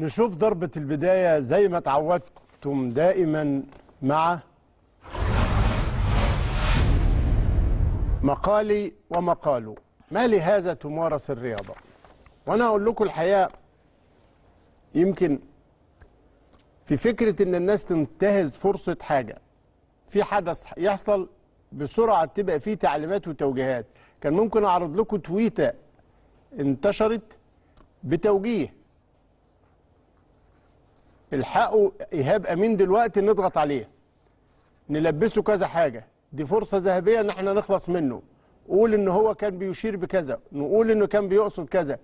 نشوف ضربة البداية زي ما اتعودتم دائما مع مقالي ومقاله ما لهذا تمارس الرياضة وأنا أقول لكم الحقيقة يمكن في فكرة إن الناس تنتهز فرصة حاجة في حدث يحصل بسرعة تبقى فيه تعليمات وتوجيهات كان ممكن أعرض لكم تويتة انتشرت بتوجيه الحقوا ايهاب امين دلوقتي نضغط عليه نلبسه كذا حاجه دي فرصه ذهبيه ان احنا نخلص منه قول ان هو كان بيشير بكذا نقول انه كان بيقصد كذا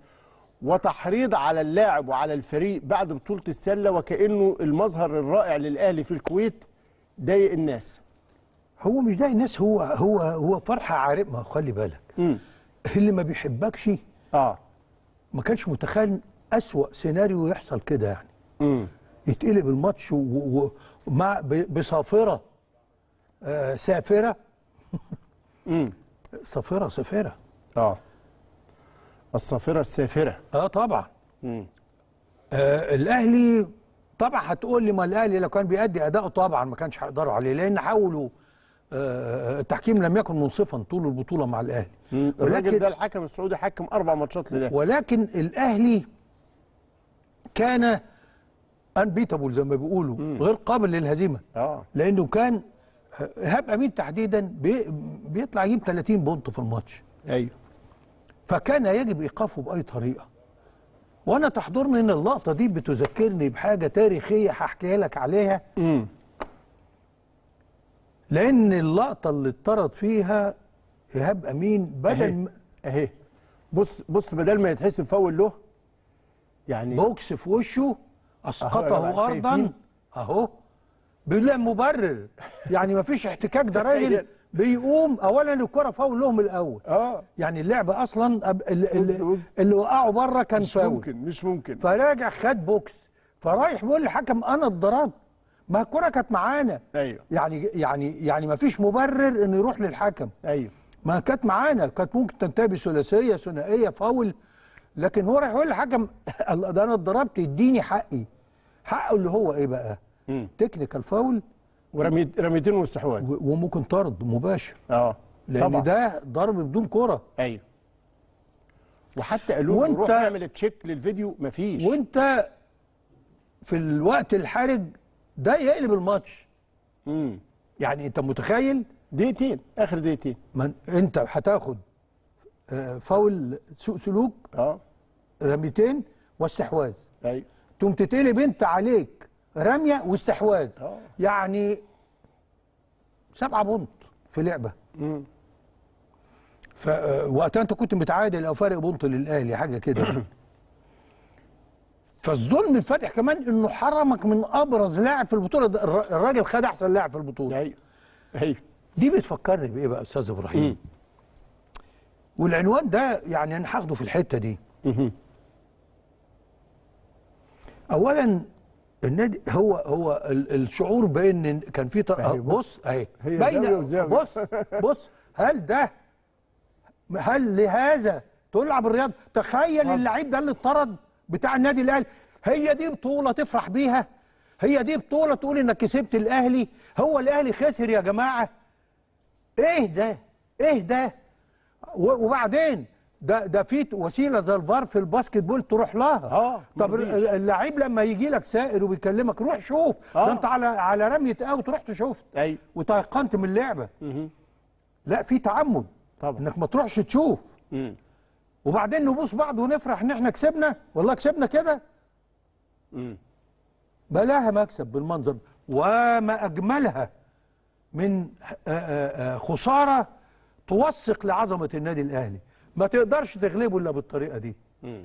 وتحريض على اللاعب وعلى الفريق بعد بطوله السله وكانه المظهر الرائع للاهلي في الكويت ضايق الناس هو مش ضايق الناس هو هو هو فرحه عارمه خلي بالك مم. اللي ما بيحبكش اه ما كانش متخيل اسوا سيناريو يحصل كده يعني مم. يتقلب الماتش ومع بصافره آه، سافره صافره سافره اه الصافره السافره اه طبعا آه الاهلي طبعا هتقول لي ما الاهلي لو كان بيأدي اداؤه طبعا ما كانش هيقدروا عليه لان حاولوا آه،, آه التحكيم لم يكن منصفا طول البطوله مع الاهلي مم. ولكن ده الحكم السعودي حكم اربع ماتشات للاهلي ولكن الاهلي كان انبيتابل زي ما بيقولوا غير قابل للهزيمه آه. لانه كان ايهاب آه، امين تحديدا بي بيطلع يجيب 30 بونت في الماتش ايوه فكان يجب ايقافه باي طريقه وانا تحضرني ان اللقطه دي بتذكرني بحاجه تاريخيه هحكيها لك عليها مم. لان اللقطه اللي اتطرد فيها ايهاب امين بدل اهي, أهي. بص بص بدل ما يتحسب فاول له يعني بوكس في وشه اسقطه ارضا اهو بلا مبرر يعني ما فيش احتكاك ده إيه؟ راجل بيقوم اولا الكره فاول لهم الاول اه يعني اللعب اصلا اللي, بص اللي وقعوا بره كان مش فاول ممكن مش ممكن فراجع خد بوكس فرايح بيقول للحكم انا اتضربت ما الكره كانت معانا ايوه يعني يعني يعني ما فيش مبرر انه يروح للحكم ايوه ما كانت معانا كانت ممكن تنتهي بثلاثيه ثنائيه فاول لكن هو رايح يقول للحكم ده انا اتضربت اديني حقي حقه اللي هو ايه بقى؟ تكنيكال فاول ورمي رميتين واستحواذ وممكن طرد مباشر اه لان طبعا. ده ضرب بدون كره ايوه وحتى قالوا له روح اعمل تشيك للفيديو مفيش وانت في الوقت الحرج ده يقلب الماتش امم يعني انت متخيل دقيقتين اخر دقيقتين انت هتاخد فاول سوء سلوك اه رميتين واستحواذ ايوه تقوم تتقلب انت عليك رميه واستحواذ اه يعني سبعه بونت في لعبه امم فوقتها انت كنت متعادل او فارق بونت للاهلي حاجه كده فالظلم الفاتح كمان انه حرمك من ابرز لاعب في البطوله الراجل خد احسن لاعب في البطوله ايوه ايوه دي بتفكرني بايه بقى استاذ ابراهيم والعنوان ده يعني انا هاخده في الحته دي اولا النادي هو هو الشعور بان كان في بص اهي هي بص بص هل ده هل لهذا تلعب الرياضه تخيل اللعيب ده اللي اتطرد بتاع النادي الاهلي هي دي بطوله تفرح بيها هي دي بطوله تقول انك كسبت الاهلي هو الاهلي خسر يا جماعه ايه ده ايه ده وبعدين ده ده في وسيله زي الفار في الباسكت بول تروح لها اه طب اللعيب لما يجي لك سائر وبيكلمك روح شوف آه. ده انت على على رميه اوت رحت شفت ايوه وتيقنت من اللعبه مه. لا في تعمد طبعا انك ما تروحش تشوف مه. وبعدين نبوس بعض ونفرح ان احنا كسبنا والله كسبنا كده بلاها مكسب بالمنظر وما اجملها من آه، آه، آه، خساره توثق لعظمه النادي الاهلي ما تقدرش تغلبه الا بالطريقه دي م.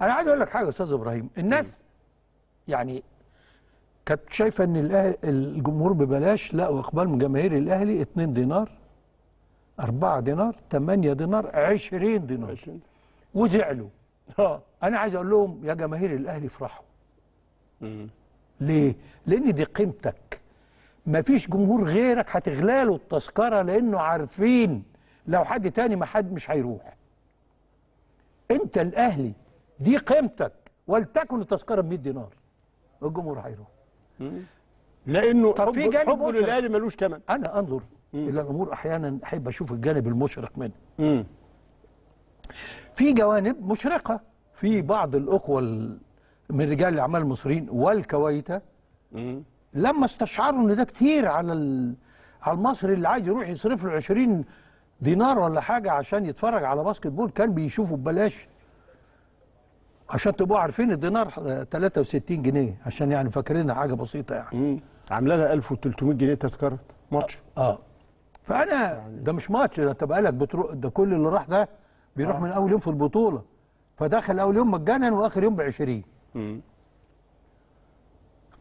انا عايز اقول لك حاجه يا استاذ ابراهيم الناس م. يعني كانت شايفه ان الجمهور ببلاش لقوا اقبال من جماهير الاهلي 2 دينار 4 دينار 8 دينار 20 دينار وزعلوا اه انا عايز اقول لهم يا جماهير الاهلي افرحوا ليه؟ لان دي قيمتك مفيش جمهور غيرك هتغلاله التذكرة لأنه عارفين لو حد تاني ما حد مش هيروح أنت الأهلي دي قيمتك ولتكن التذكرة ب 100 دينار الجمهور هيروح لأنه طب في جانب حبه للأهلي ملوش كمان أنا أنظر مم. إلى الأمور أحيانا أحب أشوف الجانب المشرق منها في جوانب مشرقة في بعض الأخوة من رجال الأعمال المصريين والكويتة لما استشعروا ان ده كتير على على المصري اللي عايز يروح يصرف له 20 دينار ولا حاجه عشان يتفرج على باسكت بول كان بيشوفه ببلاش عشان تبقوا عارفين الدينار 63 آه، جنيه عشان يعني فاكرينها حاجه بسيطه يعني عامله لها 1300 جنيه تذكره ماتش اه, آه. فانا يعني. ده مش ماتش ده انت بقالك بتروح ده كل اللي راح ده بيروح آه. من اول يوم في البطوله فدخل اول يوم مجانا واخر يوم ب 20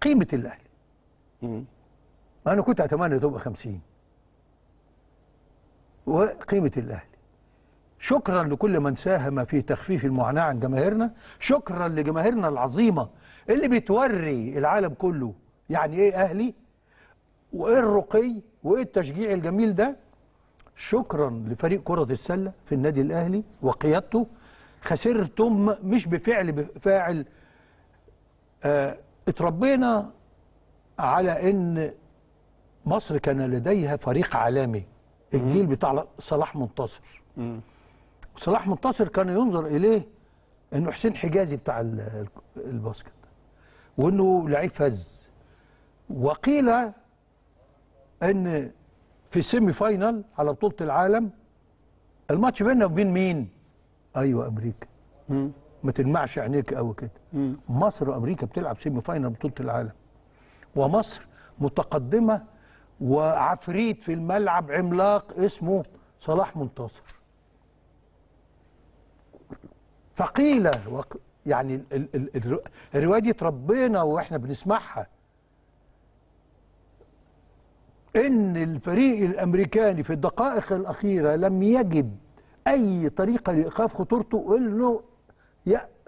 قيمه الاهلي أنا كنت أتمنى تبقى 50 وقيمة الأهلي شكرا لكل من ساهم في تخفيف المعاناة عن جماهيرنا شكرا لجماهيرنا العظيمة اللي بتوري العالم كله يعني إيه أهلي وإيه الرقي وإيه التشجيع الجميل ده شكرا لفريق كرة السلة في النادي الأهلي وقيادته خسرتم مش بفعل بفاعل آه اتربينا على ان مصر كان لديها فريق عالمي الجيل بتاع صلاح منتصر صلاح منتصر كان ينظر اليه انه حسين حجازي بتاع الباسكت وانه لعيب فز وقيل ان في سيمي فاينل على بطوله العالم الماتش بيننا وبين مين ايوه امريكا ما تلمعش عينيك قوي كده مصر وامريكا بتلعب سيمي فاينل بطوله العالم ومصر متقدمة وعفريت في الملعب عملاق اسمه صلاح منتصر فقيل يعني الرواية دي تربينا واحنا بنسمعها ان الفريق الامريكاني في الدقائق الاخيره لم يجد اي طريقه لايقاف خطورته انه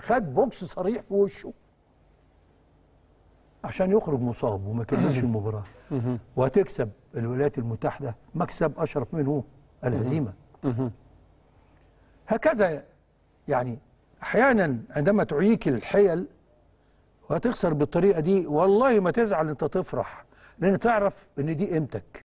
خد بوكس صريح في وشه عشان يخرج مصاب وما كملش المباراه وهتكسب الولايات المتحده مكسب اشرف منه الهزيمه هكذا يعني احيانا عندما تعيك الحيل وهتخسر بالطريقه دي والله ما تزعل انت تفرح لان تعرف ان دي قيمتك